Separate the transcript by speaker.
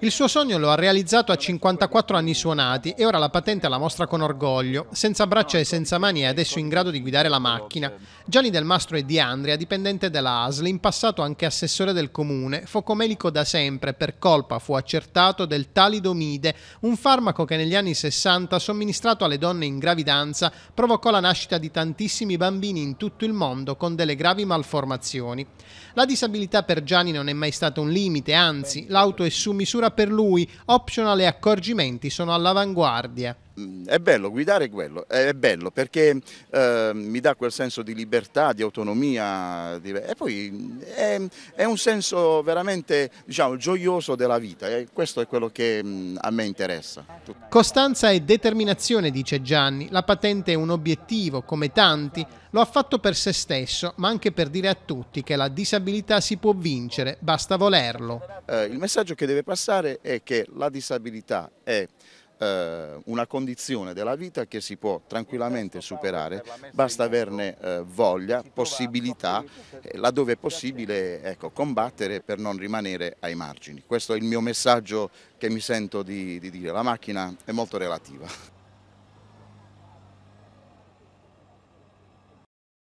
Speaker 1: Il suo sogno lo ha realizzato a 54 anni suonati e ora la patente la mostra con orgoglio. Senza braccia e senza mani è adesso in grado di guidare la macchina. Gianni Del Mastro è di Andrea, dipendente della ASL, in passato anche assessore del comune. Focomelico da sempre, per colpa fu accertato del talidomide, un farmaco che negli anni 60, somministrato alle donne in gravidanza, provocò la nascita di tantissimi bambini in tutto il mondo con delle gravi malformazioni. La disabilità per Gianni non è mai stata un limite, anzi, l'auto è su misura per lui, optional e accorgimenti sono all'avanguardia è
Speaker 2: bello, guidare quello, è bello perché eh, mi dà quel senso di libertà, di autonomia di... e poi è, è, un senso veramente diciamo, gioioso della vita e questo è quello che mh, mm, a me interessa.
Speaker 1: Costanza e determinazione, dice Gianni, la patente è un obiettivo, come tanti, lo ha fatto per se stesso ma anche per dire a tutti che la disabilità si può vincere, basta volerlo.
Speaker 2: Eh, il messaggio che deve passare è che la disabilità è eh, una condizione della vita che si può tranquillamente superare, basta averne eh, voglia, possibilità, eh, laddove è possibile ecco, combattere per non rimanere ai margini. Questo è il mio messaggio che mi sento di, di dire, la macchina è molto relativa.